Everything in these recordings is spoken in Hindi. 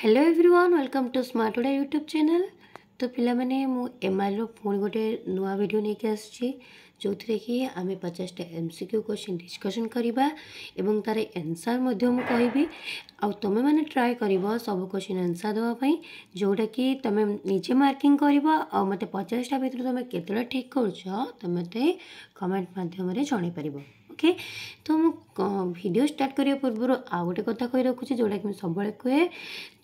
hello everyone welcome to smart Odia YouTube channel ତ ପିଲାମାନେ ମୁଁ ଏମ୍ଆଇଏଲ୍ର ପୁଣି ଗୋଟେ ନୂଆ ଭିଡ଼ିଓ ନେଇକି ଆସିଛି ଯେଉଁଥିରେ କି ଆମେ ପଚାଶଟା M C Q question discussion କରିବା ଏବଂ ତା'ର ଆନ୍ସର୍ ମଧ୍ୟ ମୁଁ କହିବି ଆଉ ତୁମେମାନେ ଟ୍ରାଏ କରିବ ସବୁ କୋଶ୍ଚିନ୍ ଆନ୍ସର୍ ଦେବା ପାଇଁ ଯେଉଁଟାକି ତୁମେ ନିଜେ ମାର୍କିଂ କରିବ ଆଉ ମୋତେ ପଚାଶଟା ଭିତରୁ ତୁମେ କେତେଟା ଠିକ୍ କରୁଛ ତୁମେ ମୋତେ କମେଣ୍ଟ ମାଧ୍ୟମରେ ଜଣାଇପାରିବ ରଖେ ତ ମୁଁ ଭିଡ଼ିଓ ଷ୍ଟାର୍ଟ କରିବା ପୂର୍ବରୁ ଆଉ ଗୋଟେ କଥା କହି ରଖୁଛି ଯେଉଁଟାକି ମୁଁ ସବୁବେଳେ କୁହେ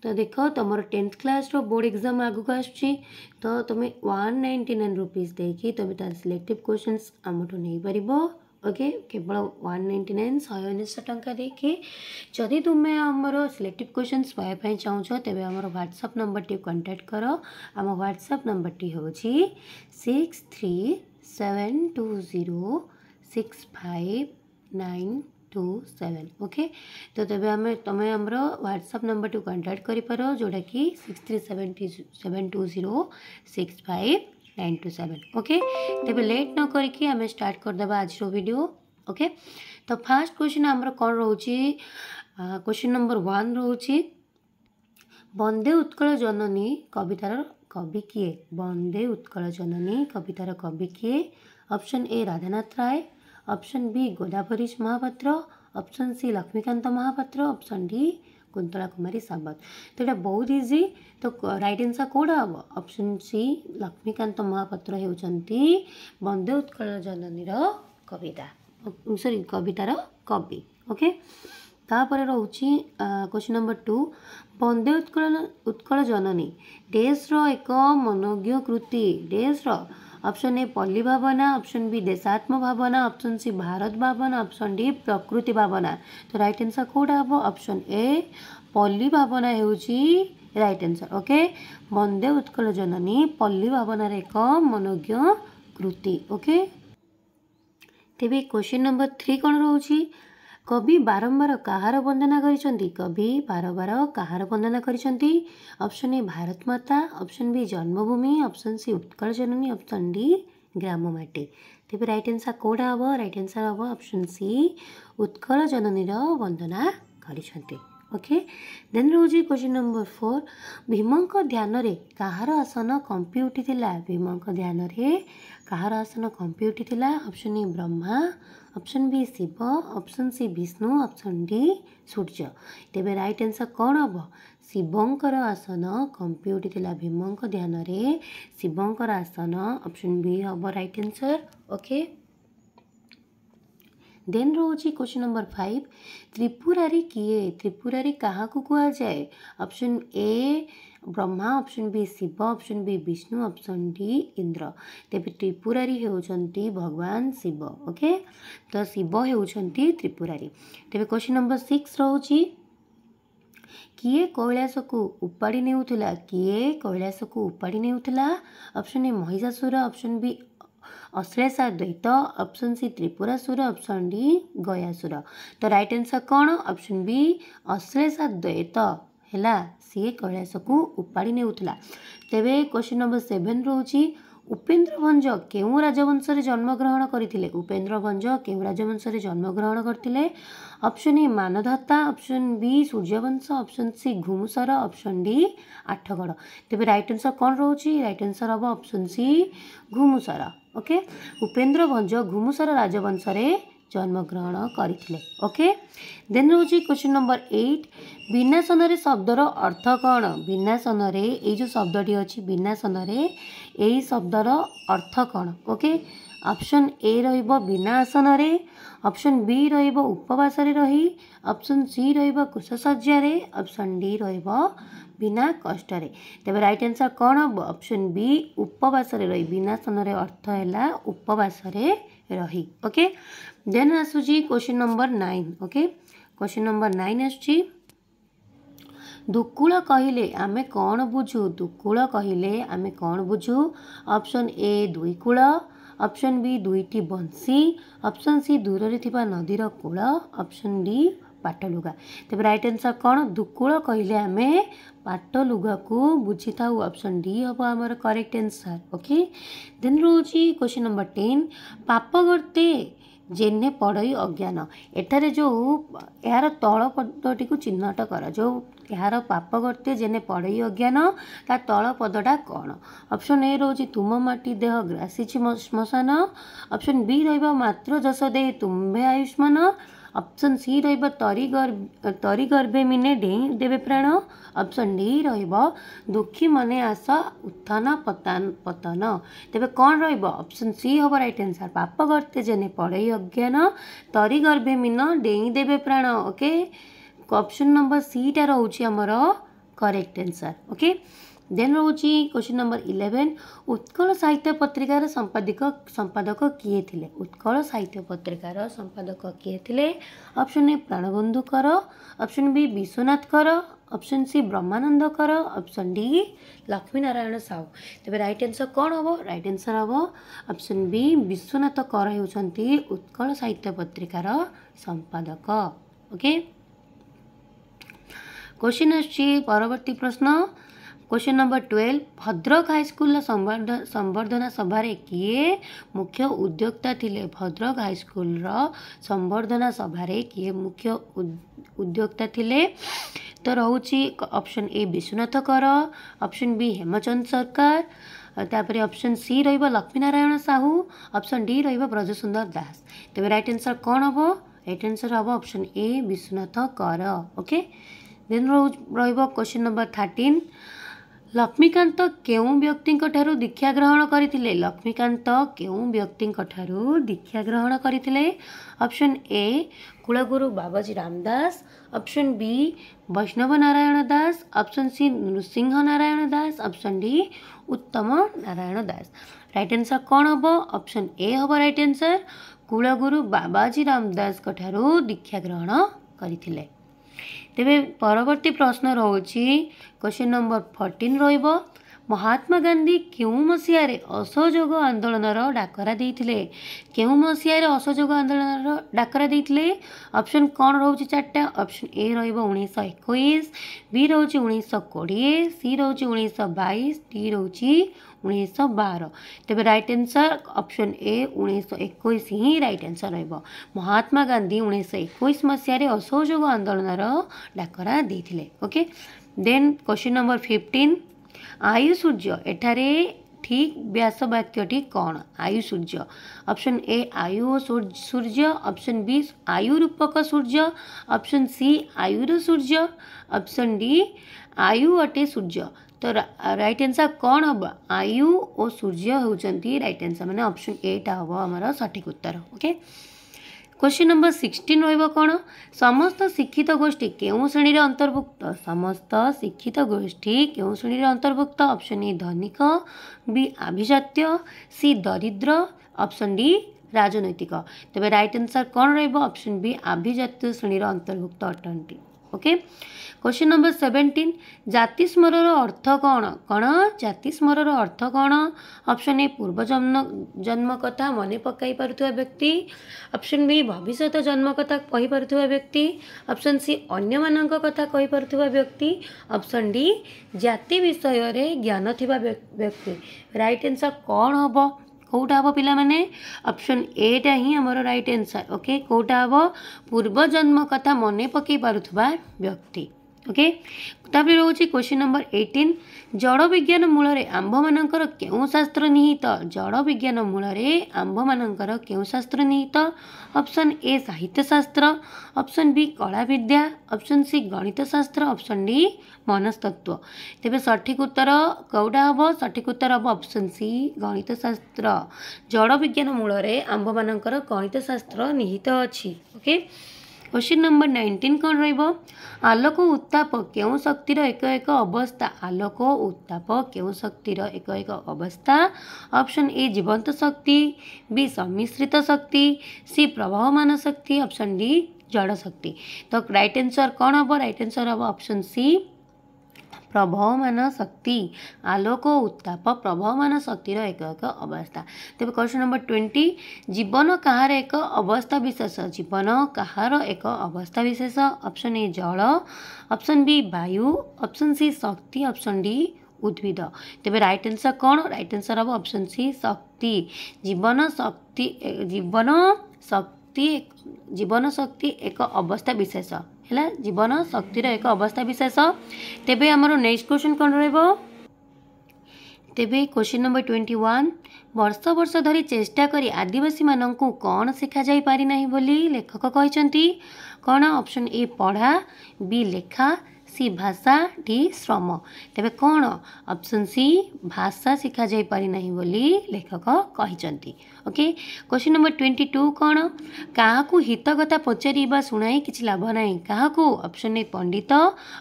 ତ ଦେଖ ତୁମର ଟେନ୍ଥ କ୍ଲାସ୍ର ବୋର୍ଡ଼ ଏକ୍ଜାମ୍ ଆଗକୁ ଆସୁଛି ତ ତୁମେ ୱାନ୍ ନାଇଣ୍ଟି ନାଇନ୍ ରୁପିଜ୍ ଦେଇକି ତୁମେ ତା'ର ସିଲେକ୍ଟିଭ୍ କୋଶ୍ଚିନ୍ସ ଆମଠୁ ନେଇପାରିବ ଓକେ କେବଳ ୱାନ୍ ନାଇଣ୍ଟି ନାଇନ୍ ଶହେ ଉଣେଇଶହ ଟଙ୍କା ଦେଇକି ଯଦି ତୁମେ ଆମର ସିଲେକ୍ଟିଭ୍ କୋଶ୍ଚିନ୍ସ ପାଇବା ପାଇଁ ଚାହୁଁଛ ତେବେ ଆମର ହ୍ୱାଟ୍ସଆପ୍ ନମ୍ବରଟି କଣ୍ଟାକ୍ଟ କର ଆମ ହ୍ୱାଟ୍ସଆପ୍ ନମ୍ବରଟି ହେଉଛି six three seven two zero six five nine two seven okay तो तेज आम तुम आम ह्वाट्सअप नंबर टू कंटाक्ट कर जोटा कि six three seven three seven two zero six five nine two seven okay तेज लेट न करके आम स्टार्ट करदे आज भिडियो ओके तो फास्ट क्वेश्चन आम कौन रोच क्वेश्चन नंबर वन रोचे बंदे उत्कल जननी कवित कवि किए बंदे उत्कल जननी কবিতার कवि किए option A Radhanath Ray option B Godabarish Mahapatra option C Laxmikanta Mahapatra option D Kuntala Kumari Sabat तो यहाँ बहुत इजी तो रईट आंसर कौटा हम अपसन सी लक्ष्मीकांत महापात्र होती वंदे उत्कल जननीर कविता सरी कवितार कवि ओके ତାପରେ ରହୁଛି question number two Bande Utkala Utkala Janani ଡେସ୍ର ଏକ ମନୋଜ୍ଞ କୃତି ଡେସ୍ର ଅପସନ୍ ଏ ପଲ୍ଲୀ ଭାବନା ଅପସନ୍ ବି ଦେଶାତ୍ମ ଭାବନା ଅପସନ୍ ସି ଭାରତ ଭାବନା ଅପସନ୍ ଡି ପ୍ରକୃତି ଭାବନା ତ ରାଇଟ୍ ଆନ୍ସର୍ କେଉଁଟା ହେବ ଅପସନ୍ ଏ ପଲ୍ଲୀ ଭାବନା ହେଉଛି right answer okay Bande Utkala Janani ପଲ୍ଲୀ ଭାବନାର ଏକ ମନୋଜ୍ଞ କୃତି ଓକେ ତେବେ କ୍ୱେଶ୍ଚିନ୍ ନମ୍ବର ଥ୍ରୀ କ'ଣ ରହୁଛି କବି ବାରମ୍ବାର କାହାର ବନ୍ଦନା କରିଛନ୍ତି କବି ବାରବାର କାହାର ବନ୍ଦନା କରିଛନ୍ତି option A Bharat Mata option B ଜନ୍ମଭୂମି option C Utkala Janani option D ଗ୍ରାମ ମାଟି ତେବେ ରାଇଟ୍ ଆନ୍ସର କେଉଁଟା ହେବ ରାଇଟ୍ ଆନ୍ସର ହେବ ଅପସନ୍ ସି ଉତ୍କଳ ଜନନୀର ବନ୍ଦନା କରିଛନ୍ତି ଓକେ ଦେନ୍ ରହୁଛି କ୍ୱେଶ୍ଚିନ୍ ନମ୍ବର ଫୋର୍ ଭୀମଙ୍କ ଧ୍ୟାନରେ କାହାର ଆସନ କମ୍ପି ଉଠିଥିଲା ଭୀମଙ୍କ ଧ୍ୟାନରେ କାହାର ଆସନ କମ୍ପି ଉଠିଥିଲା option A Brahma option B Shiva option C Vishnu option D Surya ତେବେ ରାଇଟ୍ ଆନ୍ସର୍ କ'ଣ ହେବ ଶିବଙ୍କର ଆସନ କମ୍ପି ଉଠିଥିଲା ଭୀମଙ୍କ ଧ୍ୟାନରେ ଶିବଙ୍କର ଆସନ ଅପସନ୍ ବି ହେବ ରାଇଟ୍ ଆନ୍ସର୍ ଓକେ देन रोज क्वेश्चन नंबर फाइव त्रिपुरारी किए त्रिपुरारी क्या कहा जाए option A Brahma option B Shiva option B Vishnu option D Indra तेज त्रिपुरारी भगवान शिव ओके तो शिव हो त्रिपुरारी तेज क्वेश्चन नंबर सिक्स रोच किए कैलाश को उपाड़ी ने किए कैलाश को उपाड़ी ने option A Mahishasura option B अश्लेषा द्वैत option C Tripurasura option D Gayasura तो रईट आनसर कण ऑप्शन बी अश्लेषा द्वैत उपाड़ी ने तेवे क्वेश्चन नंबर सेन रोची ଉପେନ୍ଦ୍ର ଭଞ୍ଜ କେଉଁ ରାଜବଂଶରେ ଜନ୍ମଗ୍ରହଣ କରିଥିଲେ ଉପେନ୍ଦ୍ର ଭଞ୍ଜ କେଉଁ ରାଜବଂଶରେ ଜନ୍ମଗ୍ରହଣ କରିଥିଲେ option A Mandhata option B Suryavansha option C Ghumusar option D Athagarh ତେବେ ରାଇଟ୍ ଆନ୍ସର କ'ଣ ରହୁଛି ରାଇଟ୍ ଆନ୍ସର ହେବ option C Ghumusar okay Upendra Bhanja Bhanja Ghumusar ରାଜବଂଶରେ জন্মগ্রহণ କରିଥିଲେ ଓକେ ଦେନ୍ ହେଉଛି କ୍ୱେଶ୍ଚିନ୍ ନମ୍ବର ଏଇଟ୍ ବିନାଶନରେ ଶବ୍ଦର ଅର୍ଥ କ'ଣ ବିନାଶନରେ ଏଇ ଯେଉଁ ଶବ୍ଦଟି ଅଛି ବିନାଶନରେ ଏଇ ଶବ୍ଦର ଅର୍ଥ କ'ଣ ଓକେ ଅପସନ୍ ଏ ରହିବ ବିନାଶନରେ ଅପସନ୍ ବି ରହିବ ଉପବାସରେ ରହି ଅପସନ୍ ସି ରହିବ କୁଶସଜ୍ୟାରେ ଅପସନ୍ ଡି ରହିବ ବିନା କଷ୍ଟରେ ତେବେ ରାଇଟ୍ ଆନ୍ସର୍ କ'ଣ ହେବ ଅପସନ୍ ବି ଉପବାସରେ ରହି ବିନାଶନରେ ଅର୍ଥ ହେଲା ଉପବାସରେ ରହି ଓକେ देन असुजी question number nine okay question number nine आସୁଛି ଦୁକୁଳ କହିଲେ ଆମେ କ'ଣ ବୁଝୁ ଦୁକୁଳ କହିଲେ ଆମେ କ'ଣ ବୁଝୁ ଅପସନ୍ ଏ ଦୁଇ କୂଳ ଅପସନ୍ ବି ଦୁଇଟି ବଂଶୀ ଅପସନ୍ ସି ଦୂରରେ ଥିବା ନଦୀର କୂଳ ଅପସନ୍ ଡି ପାଟଲୁଗା ତେବେ ରାଇଟ୍ ଆନ୍ସର୍ କ'ଣ ଦୁକୁଳ କହିଲେ ଆମେ ପାଟଲୁଗାକୁ ବୁଝିଥାଉ ଅପସନ୍ ଡି ହେବ ଆମର କରେକ୍ଟ ଆନ୍ସର୍ ଓକେ ଦେନ୍ ରହୁଛି କ୍ୱେଶ୍ଚନ୍ ନମ୍ବର ଟେନ୍ ପାପଗର୍ତ୍ତେ ଜେନେ ପଡ଼ଇ ଅଜ୍ଞାନ ଏଠାରେ ଯେଉଁ ଏହାର ତଳ ପଦଟିକୁ ଚିହ୍ନଟ କର ଯେଉଁ ଏହାର ପାପଗର୍ତ୍ତ ଜେନେ ପଡ଼ଇ ଅଜ୍ଞାନ ତା ତଳ ପଦଟା କ'ଣ ଅପସନ୍ ଏ ରହୁଛି ତୁମ ମାଟି ଦେହ ଗ୍ରାସିଛି ଶ୍ମଶାନ ଅପସନ୍ ବି ରହିବ ମାତୃ ଯଶ ଦେଇ ତୁମ୍ଭେ ଆୟୁଷ୍ମାନ অপশন সি রইব তরিগর্ তরিগর্বে ミネ দেই দেবে প্রাণ অপশন ডি রইব দুখী মনে আসা উত্থান পতন পতন তebe কোন রইব অপশন সি হব রাইট আনসার পাপগর্তে জেনে পড়াই অজ্ঞন তরিগর্বে ミネ দেই দেবে প্রাণ ওকে ক অপশন নাম্বার সি টা রহুছি আমরো কারেক্ট আনসার ওকে ଦେନ୍ ରହୁଛି କ୍ୱେଶ୍ଚିନ୍ ନମ୍ବର ଇଲେଭେନ୍ ଉତ୍କଳ ସାହିତ୍ୟ ପତ୍ରିକାର ସମ୍ପାଦିକ ସମ୍ପାଦକ କିଏ ଥିଲେ ଉତ୍କଳ ସାହିତ୍ୟ ପତ୍ରିକାର ସମ୍ପାଦକ କିଏ ଥିଲେ ଅପ୍ସନ୍ ଏ ପ୍ରାଣବନ୍ଧୁ କର ଅପ୍ସନ୍ ବି ବିଶ୍ୱନାଥ କର ଅପ୍ସନ୍ ସି ବ୍ରହ୍ମାନନ୍ଦ କର ଅପ୍ସନ୍ ଡି ଲକ୍ଷ୍ମୀନାରାୟଣ ସାହୁ ତେବେ ରାଇଟ୍ ଆନ୍ସର୍ କ'ଣ ହେବ ରାଇଟ୍ ଆନ୍ସର୍ ହେବ ଅପ୍ସନ୍ ବି ବିଶ୍ୱନାଥ କର ହେଉଛନ୍ତି ଉତ୍କଳ ସାହିତ୍ୟ ପତ୍ରିକାର ସମ୍ପାଦକ ଓକେ କ୍ୱେଶ୍ଚିନ୍ ଆସୁଛି ପରବର୍ତ୍ତୀ ପ୍ରଶ୍ନ question number twelve Bhadrak high school र सम्बर्ध सम्बर्धना सभार कि मुख्य उद्योक्ता भद्रक हाईस्कल र सम्बर्धना किए मुख्य उद्योक्ता रोचे अप्सन ए विश्वनाथ कर ऑप्शन बी हेमचन्द सरकार तापर option C Laxminarayan Sahu Sah option D Braja Sundar Das right answer कौन हम रईट आंसर हम option A Biswanath Kar okay then र क्वेश्चन नंबर थर्टन ଲକ୍ଷ୍ମୀକାନ୍ତ କେଉଁ ବ୍ୟକ୍ତିଙ୍କଠାରୁ ଦୀକ୍ଷା ଗ୍ରହଣ କରିଥିଲେ ଲକ୍ଷ୍ମୀକାନ୍ତ କେଉଁ ବ୍ୟକ୍ତିଙ୍କଠାରୁ ଦୀକ୍ଷା ଗ୍ରହଣ କରିଥିଲେ ଅପସନ୍ ଏ କୁଳଗୁରୁ Babaji Ramdas option B Baishnab Narayan Das option C Nrusingha Narayan Das option D Uttam Narayan Das right answer କ'ଣ ହେବ ଅପସନ୍ ଏ ହେବ ରାଇଟ୍ ଆନ୍ସର୍ କୁଳଗୁରୁ ବାବାଜୀ ରାମଦାସଙ୍କ ଠାରୁ ଦୀକ୍ଷା ଗ୍ରହଣ କରିଥିଲେ ତେବେ ପରବର୍ତ୍ତୀ ପ୍ରଶ୍ନ ରହୁଛି କ୍ୱେଶ୍ଚିନ୍ ନମ୍ବର ଫର୍ଟିନ୍ ରହିବ ମହାତ୍ମା ଗାନ୍ଧୀ କେଉଁ ମସିହାରେ ଅସହଯୋଗ ଆନ୍ଦୋଳନର ଡାକରା ଦେଇଥିଲେ କେଉଁ ମସିହାରେ ଅସହଯୋଗ ଆନ୍ଦୋଳନର ଡାକରା ଦେଇଥିଲେ ଅପସନ୍ କ'ଣ ରହୁଛି ଚାରିଟା ଅପସନ୍ ଏ ରହିବ ଉଣେଇଶହ ଏକୋଇଶ ବି ରହୁଛି ଉଣେଇଶହ କୋଡ଼ିଏ ସି ରହୁଛି ଉଣେଇଶହ ବାଇଶ ଡି ରହୁଛି उन्े बार तट एन्सर अप्सन ए उन्स एकैस रइट आन्सर रहे महात्मा गांधी उक्स एक असहयोग असहजोग आंदोलन डाकरा okay then question number fifteen आयु सूर्य ठीक व्यास व्यासवाक्यटी कौन आयु सूर्य अप्सन ए आयु सूर्य अप्सन बी आयु रूपक सूर्य अप्सन सी आयुर सूर्य सूर्य अप्सन आयु अटे सूर्य ତ ରାଇଟ୍ ଆନ୍ସର୍ କ'ଣ ହେବ ଆୟୁ ଓ ସୂର୍ଯ୍ୟ ହେଉଛନ୍ତି ରାଇଟ୍ ଆନ୍ସର୍ ମାନେ ଅପସନ୍ ଏଇଟା ହେବ ଆମର ସଠିକ୍ ଉତ୍ତର ଓକେ କ୍ୱେଶ୍ଚିନ୍ ନମ୍ବର ସିକ୍ସଟିନ୍ ରହିବ କ'ଣ ସମସ୍ତ ଶିକ୍ଷିତ ଗୋଷ୍ଠୀ କେଉଁ ଶ୍ରେଣୀରେ ଅନ୍ତର୍ଭୁକ୍ତ ସମସ୍ତ ଶିକ୍ଷିତ ଗୋଷ୍ଠୀ କେଉଁ ଶ୍ରେଣୀରେ ଅନ୍ତର୍ଭୁକ୍ତ ଅପସନ୍ ଏ ଧନିକ ବି ଆଭିଜାତ୍ୟ ସି ଦରିଦ୍ର ଅପସନ୍ ଡି ରାଜନୈତିକ ତେବେ ରାଇଟ୍ ଆନ୍ସର୍ କ'ଣ ରହିବ ଅପସନ୍ ବି ଆଭିଜାତ୍ୟ ଶ୍ରେଣୀର ଅନ୍ତର୍ଭୁକ୍ତ ଅଟନ୍ତି ओके क्वेश्चन नंबर सेवेन्टीन जाति स्मर अर्थ कौन कौन जाति स्मर अर्थ कौन ऑप्शन ए पूर्व जन्म जन्म कथा मन पक व्यक्ति ऑप्शन बी भविष्य जन्म कथा कहीपुर व्यक्ति ऑप्शन सी अन्य कथा कहीपुर व्यक्ति ऑप्शन डी जाति विषय ज्ञान थी व्यक्ति राइट आंसर कौन हम पिला पिने अप्सन एटा ही आम राइट आन्सर ओके कोही पूर्व पूर्वजन्म कथा मन पकि पर्नु व्यक्ति ओके ତାପରେ ରହୁଛି କ୍ୱେଶ୍ଚିନ୍ ନମ୍ବର ଏଇଟିନ୍ ଜଳବିଜ୍ଞାନ ମୂଳରେ ଆମ୍ଭମାନଙ୍କର କେଉଁ ଶାସ୍ତ୍ର ନିହିତ ଜଳବିଜ୍ଞାନ ମୂଳରେ ଆମ୍ଭମାନଙ୍କର କେଉଁ ଶାସ୍ତ୍ର ନିହିତ ଅପ୍ସନ୍ ଏ ସାହିତ୍ୟଶାସ୍ତ୍ର ଅପ୍ସନ୍ ବି କଳାବିଦ୍ୟା ଅପ୍ସନ୍ ସି ଗଣିତଶାସ୍ତ୍ର ଅପ୍ସନ୍ ଡି ମନସ୍ତତ୍ଵ ତେବେ ସଠିକ୍ ଉତ୍ତର କେଉଁଟା ହେବ ସଠିକ୍ ଉତ୍ତର ହେବ ଅପ୍ସନ୍ ସି ଗଣିତଶାସ୍ତ୍ର ଜଳବିଜ୍ଞାନ ମୂଳରେ ଆମ୍ଭମାନଙ୍କର ଗଣିତଶାସ୍ତ୍ର ନିହିତ ଅଛି ଓକେ क्वेश्चन नंबर नाइंटीन कौन र आलोक उत्ताप के शक्तिर एक एक अवस्था आलोक उत्ताप के शक्तिर एक अवस्था अप्सन ए जीवंत शक्ति बी सम्मिश्रित शक्ति सी प्रवाहमा शक्ति अप्सन डी जड शक्ति तो राइट आंसर कौन हम राइट आंसर हम अप्सन सी प्रभावमान शक्ति आलोक उत्ताप प्रभावमान शक्ति एक एक अवस्था तपाईँ क्वेश्चन नम्बर ट्वेन्टी जीवन कहार एक अवस्था विशेष जीवन कहार एक अवस्था विशेष अप्सन ए जल अप्सन बी वायु अप्सन सी शक्ति अप्सन डी उद्भिद तपाईँ राइट आन्सर कौन राइट आन्सर हम अप्सन सी शक्ति जीवन शक्ति जीवन शक्ति जीवन शक्ति एक अवस्था विशेष ହେଲା ଜୀବନ ଶକ୍ତିର ଏକ ଅବସ୍ଥା ବିଶେଷ ତେବେ ଆମର ନେକ୍ସଟ କ୍ୱେଶ୍ଚିନ୍ କ'ଣ ରହିବ ତେବେ କ୍ୱେଶ୍ଚିନ୍ ନମ୍ବର ଟ୍ୱେଣ୍ଟି ୱାନ୍ ବର୍ଷ ବର୍ଷ ଧରି ଚେଷ୍ଟା କରି ଆଦିବାସୀମାନଙ୍କୁ କ'ଣ ଶିଖାଯାଇପାରିନାହିଁ ବୋଲି ଲେଖକ କହିଛନ୍ତି କ'ଣ ଅପସନ୍ ଏ ପଢ଼ା ବି ଲେଖା सी भाषा डी श्रम तपसन सी भाषा शिखाइ पारि बोली लेखक okay question number twenty two कहाँको हित कथा पचारि शुणा लभ नै काप्सन ए पंडित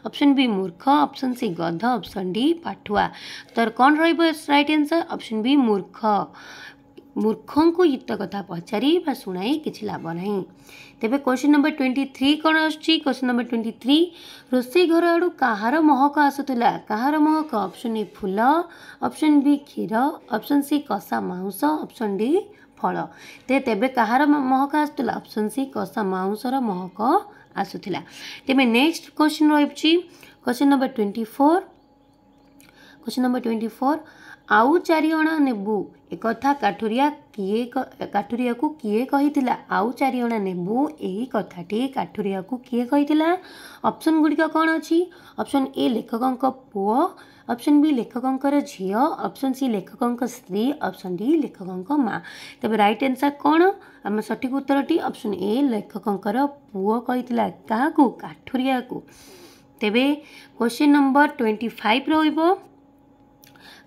अप्सन बी मूर्ख अप्सन सी गध अप्सन डि पाठुवा तर कन् रनसर अप्सन बी मूर्ख मूर्ख को हित कथा पचारि शुणा लाभ नै ତେବେ କ୍ୱେଶ୍ଚିନ୍ ନମ୍ବର ଟ୍ୱେଣ୍ଟି ଥ୍ରୀ କ'ଣ ଆସୁଛି କ୍ୱେଶ୍ଚିନ୍ ନମ୍ବର ଟ୍ୱେଣ୍ଟି ଥ୍ରୀ ରୋଷେଇ ଘର ଆଡ଼ୁ କାହାର ମହକ ଆସୁଥିଲା କାହାର ମହକ option A full option B କ୍ଷୀର ଅପସନ୍ ସି କଷା ମାଂସ ଅପସନ୍ ଡି ଫଳ ତେ ତେବେ କାହାର ମହକ ଆସୁଥିଲା ଅପସନ୍ ସି କଷା ମାଉଁସର ମହକ ଆସୁଥିଲା ତେବେ ନେକ୍ସଟ କ୍ୱେଶ୍ଚିନ୍ ରହିଛି question number twenty four question number twenty four ଆଉ ଚାରି ଚାରିଅଣ ନେବୁ ଏକଥା କାଠୁରିଆ କିଏ କାଠୁରିଆକୁ କିଏ କହିଥିଲା ଆଉ ଚାରି ଚାରିଅଣ ନେବୁ ଏହି କଥାଟି କାଠୁରିଆକୁ କିଏ କହିଥିଲା ଅପସନ୍ ଗୁଡ଼ିକ କ'ଣ ଅଛି ଅପସନ୍ ଏ ଲେଖକଙ୍କ ପୁଅ ଅପସନ୍ ବି ଲେଖକଙ୍କର ଝିଅ ଅପସନ୍ ସି ଲେଖକଙ୍କ ସ୍ତ୍ରୀ ଅପସନ୍ ଡି ଲେଖକଙ୍କ ମା' ତେବେ ରାଇଟ୍ ଆନ୍ସର କ'ଣ ଆମ ସଠିକ ଉତ୍ତରଟି ଅପସନ୍ ଏ ଲେଖକଙ୍କର ପୁଅ କହିଥିଲା କାହାକୁ କାଠୁରିଆକୁ ତେବେ କ୍ୱେଶ୍ଚିନ୍ ନମ୍ବର ଟ୍ୱେଣ୍ଟି ଫାଇଭ୍ ରହିବ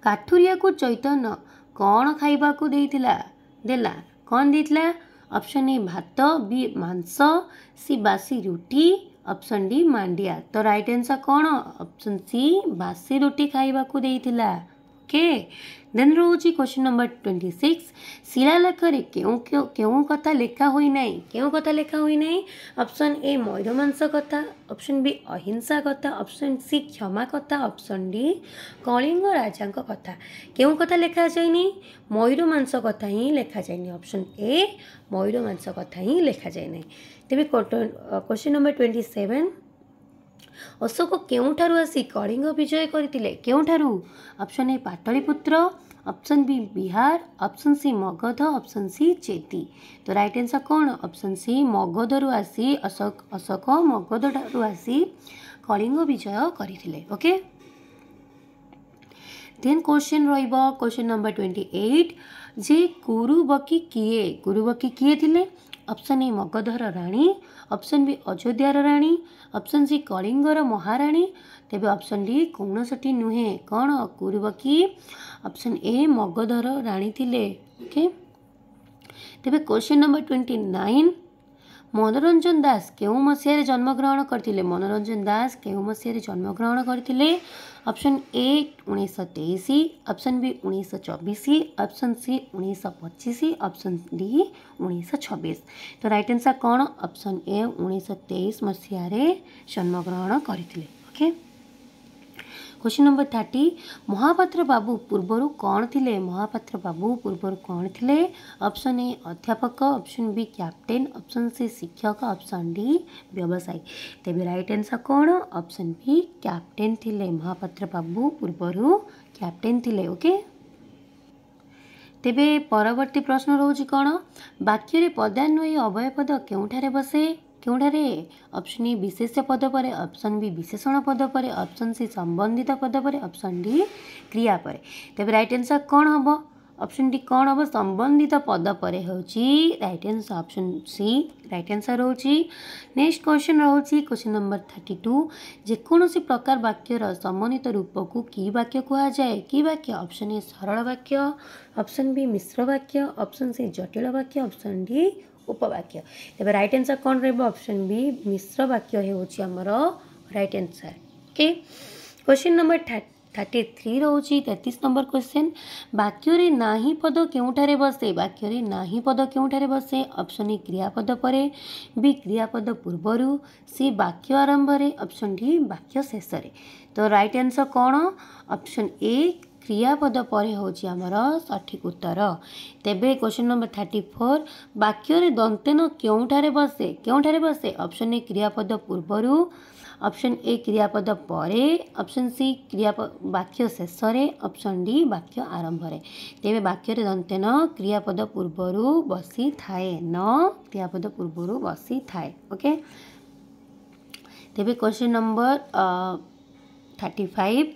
କାଠୁରିଆକୁ ଚୈତନ୍ୟ କ'ଣ ଖାଇବାକୁ ଦେଇଥିଲା ଦେଲା କ'ଣ ଦେଇଥିଲା ଅପସନ୍ ଏ ଭାତ ବି ମାଂସ ସି ବାସି ରୁଟି ଅପସନ୍ ଡି ମାଣ୍ଡିଆ ତ ରାଇଟ୍ ଆନ୍ସର୍ କ'ଣ ଅପସନ୍ ସି ବାସି ରୁଟି ଖାଇବାକୁ ଦେଇଥିଲା ଓକେ ધેન રહેવું જોઈએ ક્વેશ્ચન નંબર ટ્વેન્ટી સિક્સ શિલાલેખરે કેવું કેવું કથા લેખા હોય નહીં કેવું કથા લેખા હોય નહીં ઓપ્શન એ મૈરમંસ કથા অপশন বি অহিংসা কথা অপশন সি ক্ষমা কথা অপশন ডি কলিঙ্গ রাজাঙ্ক কথা কেউ কথা লেখা যায়নি ময়ূরমাংস কথা হি লেখা যায়নি অপশন এ ময়ূরমাংস কথা হি লেখা যায় নাই তেমনি question number twenty seven Ashok কেউঠার আসি কলিঙ্গ বিজয় করে কেউঠার option A Pataliputra option B Bihar option C Magadha option C चेती तो राइट आंसर कौन ऑप्शन सी मगधर आसी अशोक अशोक मगधर आसी कलिंग विजय करके then question question number twenty जे गुरुबकी किए गुरुबकी किए थे ऑप्शन ए मगधर राणी ऑप्शन बी अयोध्यार राणी ऑप्शन सी कलिंगर महाराणी तेज अपसन डी कौन सठी नुहे कौन कूरव कि अपसन ए मगधर राणी थे ओके तेज question number twenty nine Manoranjan Das के मसीह जन्मग्रहण करते मनोरंजन दास के मसीह जन्मग्रहण करते अप्सन ए उन्नीस तेईस अपसन बी उन्नीस चबिश अपसन सी उन्नीस पचिश अपसन डी उन्नीस छबिश तो रईट आंसर कौन अपसन ए उन्नीस तेईस मसीह जन्मग्रहण करके क्वेश्चन नंबर थर्टी महापात्र बाबू पूर्वर कौन थे महापात्र बाबू पूर्वर कौन थे अप्सन ए अध्यापक option B captain option C शिक्षक अप्सन डी व्यवसायी तेज रईट आनसर कौन अप्सन बी क्याप्टेन थे महापात्र बाबू पूर्वर क्याप्टेन थे ओके तेरे परवर्ती प्रश्न रोज कौन वाक्य पदान्वयी अवयपद के बसे କେଉଁଠାରେ ଅପସନ୍ ଏ ବିଶେଷ୍ୟ ପଦ ପରେ ଅପସନ୍ ବି ବିଶେଷଣ ପଦ ପରେ ଅପସନ୍ ସି ସମ୍ବନ୍ଧିତ ପଦ ପରେ ଅପସନ୍ ଡି କ୍ରିୟା ପରେ ତେବେ ରାଇଟ୍ ଆନ୍ସର୍ କ'ଣ ହେବ ଅପସନ୍ ଡି କ'ଣ ହେବ ସମ୍ବନ୍ଧିତ ପଦ ପରେ ହେଉଛି right answer option C right answer ହେଉଛି ନେକ୍ସଟ କ୍ୱେଶ୍ଚନ୍ ରହୁଛି କ୍ୱେଶ୍ଚନ୍ ନମ୍ବର ଥାର୍ଟି ଟୁ ଯେକୌଣସି ପ୍ରକାର ବାକ୍ୟର ସମନ୍ୱିତ ରୂପକୁ କି ବାକ୍ୟ କୁହାଯାଏ କି ବାକ୍ୟ ଅପସନ୍ ଏ ସରଳ ବାକ୍ୟ ଅପସନ୍ ବି ମିଶ୍ର ବାକ୍ୟ ଅପସନ୍ ସି ଜଟିଳ ବାକ୍ୟ ଅପସନ୍ ଡି ଉପବାକ୍ୟ ତେବେ ରାଇଟ୍ ଆନ୍ସର୍ କ'ଣ ରହିବ ଅପସନ୍ ବି ମିଶ୍ର ବାକ୍ୟ ହେଉଛି ଆମର right answer okay question number thirty three ରହୁଛି ତେତିଶ ନମ୍ବର କ୍ୱେଶ୍ଚିନ୍ ବାକ୍ୟରେ ନାହିଁ ପଦ କେଉଁଠାରେ ବସେ ବାକ୍ୟରେ ନାହିଁ ପଦ କେଉଁଠାରେ ବସେ ଅପସନ୍ ଏ କ୍ରିୟାପଦ ପରେ ବି କ୍ରିୟାପଦ ପୂର୍ବରୁ ସି ବାକ୍ୟ ଆରମ୍ଭରେ ଅପସନ୍ ଡି ବାକ୍ୟ ଶେଷରେ ତ ରାଇଟ୍ ଆନ୍ସର୍ କ'ଣ ଅପସନ୍ ଏ କ୍ରିୟାପଦ ପରେ ହେଉଛି ଆମର ସଠିକ୍ ଉତ୍ତର ତେବେ କ୍ୱେଶ୍ଚନ୍ ନମ୍ବର ଥାର୍ଟି ଫୋର୍ ବାକ୍ୟରେ ଦନ୍ତେନ କେଉଁଠାରେ ବସେ କେଉଁଠାରେ ବସେ ଅପସନ୍ ଏ କ୍ରିୟାପଦ ପୂର୍ବରୁ ଅପସନ୍ ଏ କ୍ରିୟାପଦ ପରେ ଅପସନ୍ ସି କ୍ରିୟା ବାକ୍ୟ ଶେଷରେ ଅପସନ୍ ଡି ବାକ୍ୟ ଆରମ୍ଭରେ ତେବେ ବାକ୍ୟରେ ଦନ୍ତେନ କ୍ରିୟାପଦ ପୂର୍ବରୁ ବସିଥାଏ ନ କ୍ରିୟାପଦ ପୂର୍ବରୁ ବସିଥାଏ ଓକେ ତେବେ କ୍ୱେଶ୍ଚନ୍ ନମ୍ବର ଥାର୍ଟି ଫାଇଭ୍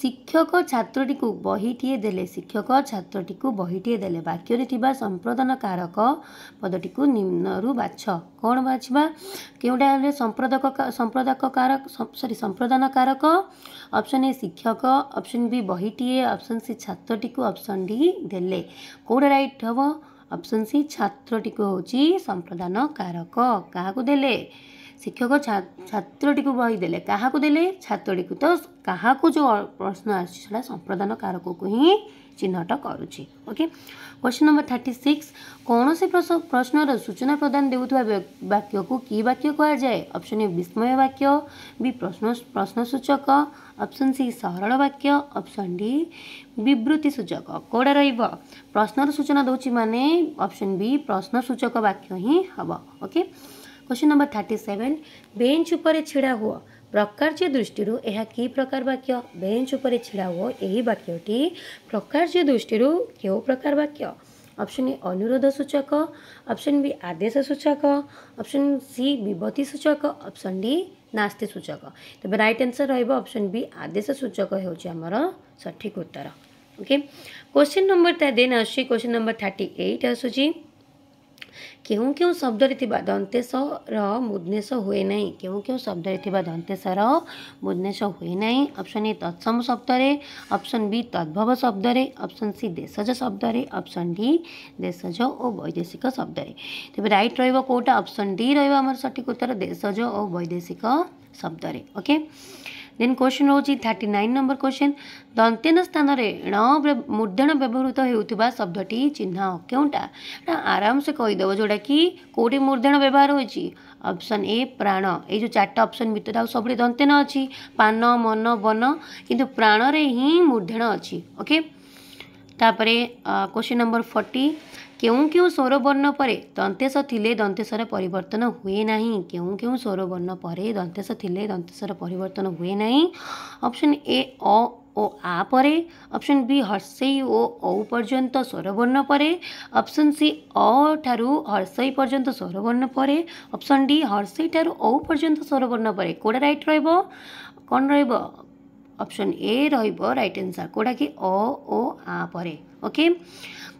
ଶିକ୍ଷକ ଛାତ୍ରଟିକୁ ବହିଟିଏ ଦେଲେ ଶିକ୍ଷକ ଛାତ୍ରଟିକୁ ବହିଟିଏ ଦେଲେ ବାକ୍ୟରେ ଥିବା ସମ୍ପ୍ରଦାନକାରକ ପଦଟିକୁ ନିମ୍ନରୁ ବାଛ କ'ଣ ବାଛିବା କେଉଁଟା ହେଲେ ସମ୍ପ୍ରଦକ ସମ୍ପ୍ରଦକ କାରକ ସରି ସମ୍ପ୍ରଦାନକାରକ ଅପସନ୍ ଏ ଶିକ୍ଷକ ଅପସନ୍ ବି ବହିଟିଏ ଅପସନ୍ ସି ଛାତ୍ରଟିକୁ ଅପସନ୍ ଡି ଦେଲେ କେଉଁଟା ରାଇଟ୍ ହେବ ଅପସନ୍ ସି ଛାତ୍ରଟିକୁ ହେଉଛି ସମ୍ପ୍ରଦାନକାରକ କାହାକୁ ଦେଲେ ଶିକ୍ଷକ ଛାତ୍ରଟିକୁ ବହି ଦେଲେ କାହାକୁ ଦେଲେ ଛାତ୍ରଟିକୁ ତ କାହାକୁ ଯେଉଁ ପ୍ରଶ୍ନ ଆସୁଛି ସେଇଟା ସମ୍ପ୍ରଦାନ କାରକକୁ ହିଁ ଚିହ୍ନଟ କରୁଛି okay question number thirty six କୌଣସି ପ୍ରଶ୍ନର ସୂଚନା ପ୍ରଦାନ ଦେଉଥିବା ବାକ୍ୟକୁ କି ବାକ୍ୟ କୁହାଯାଏ ଅପ୍ସନ୍ ଏ ବିସ୍ମୟ ବାକ୍ୟ ବି ପ୍ରଶ୍ନ ପ୍ରଶ୍ନସୂଚକ ଅପ୍ସନ୍ ସି ସରଳ ବାକ୍ୟ ଅପ୍ସନ୍ ଡି ବିବୃତ୍ତି ସୂଚକ କେଉଁଟା ରହିବ ପ୍ରଶ୍ନର ସୂଚନା ଦେଉଛି ମାନେ ଅପ୍ସନ୍ ବି ପ୍ରଶ୍ନସୂଚକ ବାକ୍ୟ ହିଁ ହେବ ଓକେ क्वेश्चन नम्बर थर्टी उपर छिड़ा उपडा प्रकार दृष्टि यह कि प्रकार वाक्य बेंच उपर छिड़ा उपडाहु यही वाक्यटी प्रकार दृष्टि क्यों प्रकार वाक्य अप्सन ए अनुरोध सूचक अप्सन बी आदेश सूचक अप्सन सी विभति सूचक अप्सन डी नास्ति सूचक तपाईँ रनसर रहेछ अप्सन बी आदेश सूचक होमर सठिक उत्तर ओके क्वेश्चन नम्बर देन आसु क्वेश्चन नम्बर थर्टी एट आसूसी क्यों क्यों शब्द दंतेश रुदनेश हुए ना क्यों क्यों शब्द दंतेश रुदनेश हुए ना अप्सन ए तत्सम शब्द से अप्सन बी तद्भव शब्द से अप्सन सी देशज शब्द से अप्सन डी देशज और वैदेशिक शब्द से तेज रईट रोटा अप्सन डी रहा सठिक उत्तर देशज और वैदेशिक शब्द से ओके ଦେନ୍ କ୍ୱେଶ୍ଚନ୍ ହେଉଛି ଥାର୍ଟି ନାଇନ୍ ନମ୍ବର କ୍ୱେଶ୍ଚନ୍ ଦନ୍ତେନ ସ୍ଥାନରେ ଣ ମୂର୍ଦ୍ଧଣ ବ୍ୟବହୃତ ହେଉଥିବା ଶବ୍ଦଟି ଚିହ୍ନ କେଉଁଟା ଏଇଟା ଆରାମସେ କହିଦେବ ଯେଉଁଟାକି କେଉଁଠି ମୂର୍ଦ୍ଧଣ ବ୍ୟବହାର ହୋଇଛି ଅପସନ୍ ଏ ପ୍ରାଣ ଏଇ ଯେଉଁ ଚାରିଟା ଅପସନ୍ ଭିତରେ ଆଉ ସବୁଠି ଦନ୍ତେନ ଅଛି ପାନ ମନ ବନ କିନ୍ତୁ ପ୍ରାଣରେ ହିଁ ମୂର୍ଦ୍ଧଣ ଅଛି ଓକେ ତାପରେ କ୍ୱେଶ୍ଚନ୍ ନମ୍ବର ଫର୍ଟି केही के दन्तेस ले दन्तेस र परिवर्तन हे नै केही केही स्वर वर्ण पर दन्तेस ले दन्तेस परिवर्तन नै अप्सन ए अ ओ आप्सन बी हर्षै ओ ओ पर्यन्त स्वर वर्ण परे अप्सन अ अठु हर्षै पर्यन्त स्वर बर्ण परे अप्सन डि हर्षै ओ पर्य स्वर वर्ण रहबो कोन रहबो कप्सन ए रट कोडा के अ ओआरे okay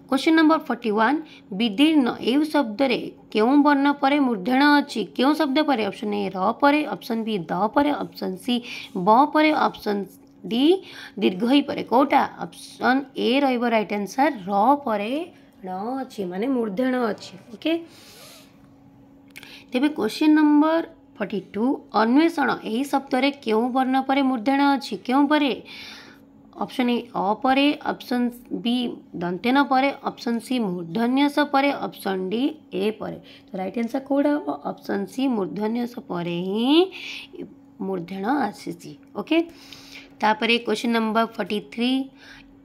question number forty one વિદીર્ણ એવું શબ્દરે કેવું વર્ણ પરે મૂર્ધણ અચી કેવું શબ્દ પરે ઓપ્શન એ ર પરે ઓપ્શન બી દ પરે ઓપ્શન સી બ પરે ઓપ્શન ડી ଦୀର୍ଘଇ ପରେ କେଉଁଟା ଅପସନ୍ ଏ ରହିବ ରାଇଟ୍ ଆନ୍ସର୍ ର ପରେ ଣ ଅଛି ମାନେ ମୂର୍ଦ୍ଧଣ ଅଛି ଓକେ ତେବେ କ୍ୱେଶ୍ଚିନ୍ ନମ୍ବର ଫର୍ଟି ଟୁ ଅନ୍ୱେଷଣ ଏହି ଶବ୍ଦରେ କେଉଁ ବର୍ଣ୍ଣ ପରେ ମୂର୍ଦ୍ଧଣ ଅଛି କେଉଁ ପରେ ऑप्शन ए अ परे ऑप्शन बी दंते न परे ऑप्शन सी मूर्धन्य स परे ऑप्शन डी ए परे तो राइट आंसर कौड़ा हम ऑप्शन सी मूर्धन्य स परे ही मूर्धन आसी ओके तापर क्वेश्चन नंबर फर्टी थ्री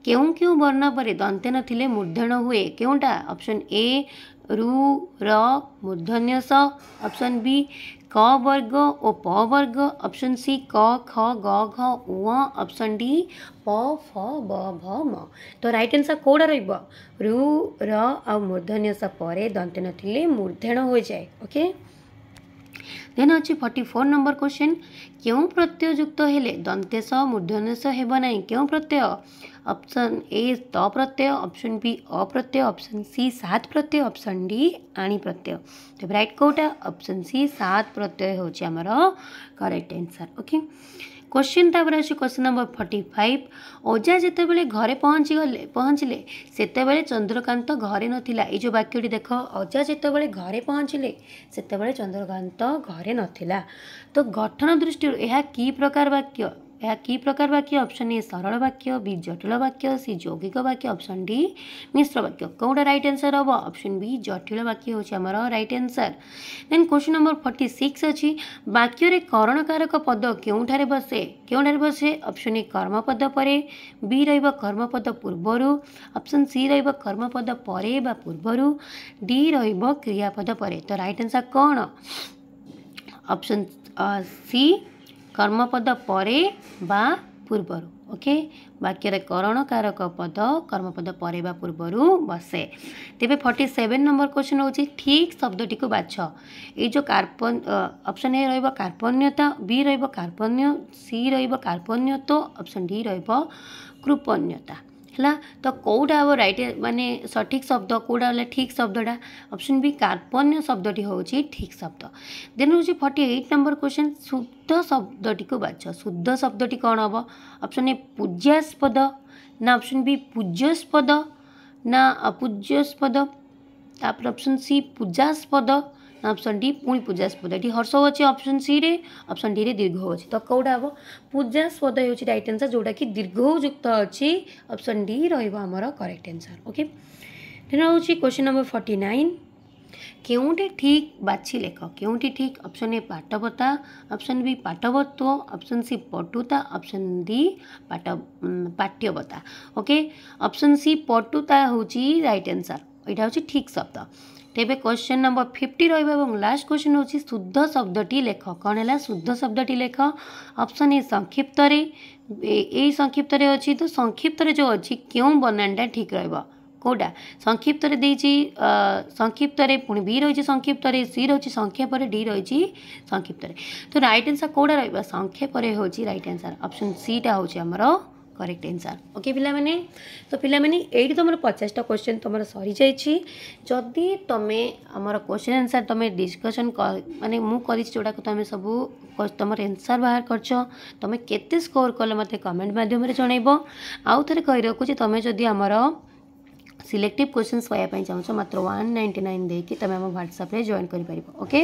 क्यों কেউ বর্ণ পরে দন্তে थिले मूर्धन हुए কেউটা ऑप्शन ए रु र मूर्धन्य स ऑप्शन बी क वर्ग और प वर्ग ऑप्शन सी क ख ग घ उ ऑप्शन डी प ଫ ବ ଭ ମ ତ ରାଇଟ୍ ଆନ୍ସର୍ କେଉଁଟା ରହିବ ରୁ ର ଆଉ ମୂର୍ଦ୍ଧନ୍ୟ ପରେ ଦନ୍ତେନ ଥିଲେ ମୂର୍ଦ୍ଧେଣ ହୋଇଯାଏ okay then forty four number question के प्रत्यय जुक्त हो दन्तेष मूर्ध्वेश प्रत्यय अप्सन ए त अप्रत्यय अप्सन वि प्रत्यय अप्सन सी सात प्रत्यय अप्सन डी आण प्रत्यय राइट को अप्सन सी सात प्रत्यय करेक्ट एन्सर ओके क्वश्चिन् तपाईँले क्वेश्चन नंबर फर्टी फाइव अजा जति बेला घर पहुँचले से चंद्रकांत घरे ना ये वाक्यटी देख अजा चंद्रकांत घरे ना चन्द्रकान्त गठन दृष्टि यह कि प्रकार वाक्य ଏହା କି ପ୍ରକାର ବାକ୍ୟ ଅପସନ୍ ଏ ସରଳ ବାକ୍ୟ ବି ଜଟିଳ ବାକ୍ୟ ସି ଯୌଗିକ ବାକ୍ୟ ଅପସନ୍ ଡି ମିଶ୍ର ବାକ୍ୟ କେଉଁଟା ରାଇଟ୍ ଆନ୍ସର୍ ହେବ ଅପସନ୍ ବି ଜଟିଳ ବାକ୍ୟ ହେଉଛି ଆମର right answer then question number forty six ଅଛି ବାକ୍ୟରେ କରଣକାରକ ପଦ କେଉଁଠାରେ ବସେ କେଉଁଠାରେ ବସେ ଅପସନ୍ ଏ କର୍ମପଦ ପରେ ବି ରହିବ କର୍ମପଦ ପୂର୍ବରୁ ଅପସନ୍ ସି ରହିବ କର୍ମପଦ ପରେ ବା ପୂର୍ବରୁ ଡି ରହିବ କ୍ରିୟାପଦ ପରେ ତ ରାଇଟ୍ ଆନ୍ସର୍ କ'ଣ ଅପସନ୍ ସି କର୍ମପଦ ପରେ ବା ପୂର୍ବରୁ ଓକେ ବାକ୍ୟରେ କରଣକାରକ ପଦ କର୍ମପଦ ପରେ ବା ପୂର୍ବରୁ ବସେ ତେବେ ଫର୍ଟି ସେଭେନ୍ ନମ୍ବର କ୍ୱେଶ୍ଚିନ୍ ହେଉଛି ଠିକ୍ ଶବ୍ଦଟିକୁ ବାଛ ଏଇ ଯେଉଁ କାର୍ପ ଅପସନ୍ ଏ ରହିବ କାର୍ପଣ୍ୟତା ବି ରହିବ କାର୍ପଣ୍ୟ ସି ରହିବ କାର୍ପଣ୍ୟତ ଅପସନ୍ ଡି ରହିବ କୃପଣ୍ୟତା होला ताइट मे सठिक शब्द के ठिक शब्द अप्सन बी कार्बन्य शब्दी हौ चाहिँ ठिक शब्द देन रहेछ फर्टी एट नम्बर क्वेसन शुद्ध शब्द को बाच शुद्ध शब्द टी कब अप्सन ए पूजास्पद नप्सन वि पूजस्पद नपूजस्पद त अप्सन सी पूजास्पद ଅପସନ୍ ଡି ପୁଣି ପୂଜାସ୍ପଦ ଏଠି ହର୍ଷ ଅଛି ଅପସନ୍ ସିରେ ଅପସନ୍ ଡିରେ ଦୀର୍ଘ ଅଛି ତ କେଉଁଟା ହେବ ପୂଜାସ୍ପଦ ହେଉଛି ରାଇଟ୍ ଆନ୍ସର୍ ଯେଉଁଟାକି ଦୀର୍ଘଯୁକ୍ତ ଅଛି ଅପସନ୍ ଡି ରହିବ ଆମର କରେକ୍ଟ ଆନ୍ସର୍ ଓକେ ଦେନ୍ ହେଉଛି କ୍ୱେଶ୍ଚନ୍ ନମ୍ବର ଫର୍ଟି ନାଇନ୍ କେଉଁଠି ଠିକ୍ ବାଛି ଲେଖ କେଉଁଠି ଠିକ୍ ଅପସନ୍ ଏ ପାଟବତା ଅପସନ୍ ବି ପାଟବତ୍ୱ ଅପସନ୍ ସି ପଟୁତା ଅପସନ୍ ଡି ପାଟ ପାଠ୍ୟବତା ଓକେ ଅପସନ୍ ସି ପଟୁତା ହେଉଛି ରାଇଟ୍ ଆନ୍ସର୍ ଏଇଟା ହେଉଛି ଠିକ୍ ଶବ୍ଦ ତେବେ କ୍ୱେଶ୍ଚନ୍ ନମ୍ବର ଫିଫ୍ଟି ରହିବ ଏବଂ ଲାଷ୍ଟ କ୍ୱେଶ୍ଚନ୍ ହେଉଛି ଶୁଦ୍ଧ ଶବ୍ଦଟି ଲେଖ କ'ଣ ହେଲା ଶୁଦ୍ଧ ଶବ୍ଦଟି ଲେଖ ଅପ୍ସନ୍ ଏ ସଂକ୍ଷିପ୍ତରେ ଏଇ ସଂକ୍ଷିପ୍ତରେ ଅଛି ତ ସଂକ୍ଷିପ୍ତରେ ଯେଉଁ ଅଛି କେଉଁ ବନାନଟା ଠିକ୍ ରହିବ କେଉଁଟା ସଂକ୍ଷିପ୍ତରେ ଦେଇଛି ସଂକ୍ଷିପ୍ତରେ ପୁଣି ବି ରହିଛି ସଂକ୍ଷିପ୍ତରେ ସି ରହିଛି ସଂକ୍ଷେପରେ ଡି ରହିଛି ସଂକ୍ଷିପ୍ତରେ ତ ରାଇଟ୍ ଆନ୍ସର୍ କେଉଁଟା ରହିବ ସଂକ୍ଷେପରେ ହେଉଛି ରାଇଟ୍ ଆନ୍ସର୍ ଅପ୍ସନ୍ ସିଟା ହେଉଛି ଆମର करेक्ट एन्सर ओके ପିଲାମାନେ ତ ପିଲାମାନେ ଏଇଠି ତୁମର ପଚାଶଟା କ୍ୱେଶ୍ଚନ୍ ତୁମର ସରିଯାଇଛି ଯଦି ତୁମେ ଆମର କ୍ୱେଶ୍ଚନ୍ ଆନ୍ସର୍ ତୁମେ ଡିସ୍କସନ୍ ମାନେ ମୁଁ କରିଛି ଯେଉଁଟାକୁ ତୁମେ ସବୁ ତୁମର ଏନ୍ସର୍ ବାହାର କରିଛ ତୁମେ କେତେ ସ୍କୋର୍ କଲ ମୋତେ କମେଣ୍ଟ ମାଧ୍ୟମରେ ଜଣାଇବ ଆଉ ଥରେ କହି ରଖୁଛି ତୁମେ ଯଦି ଆମର ସିଲେକ୍ଟିଭ୍ କ୍ୱେଶ୍ଚନ୍ସ ପାଇବା ପାଇଁ ଚାହୁଁଛ ମାତ୍ର ୱାନ୍ ନାଇଣ୍ଟି ନାଇନ୍ ଦେଇକି ତୁମେ ଆମ ହ୍ୱାଟ୍ସଆପ୍ରେ ଜଏନ୍ କରିପାରିବ ଓକେ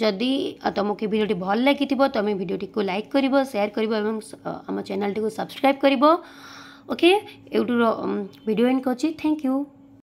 ଯଦି ତୁମକୁ ଏ ଭିଡ଼ିଓଟି ଭଲ ଲାଗିଥିବ ତୁମେ ଭିଡ଼ିଓଟିକୁ ଲାଇକ୍ କରିବ ସେୟାର କରିବ ଏବଂ ଆମ ଚ୍ୟାନେଲ୍ଟିକୁ ସବସ୍କ୍ରାଇବ୍ କରିବ ଓକେ ଏଇଠୁ ଭିଡ଼ିଓ ଏଣ୍ଡ କରୁଛି ଥ୍ୟାଙ୍କ ୟୁ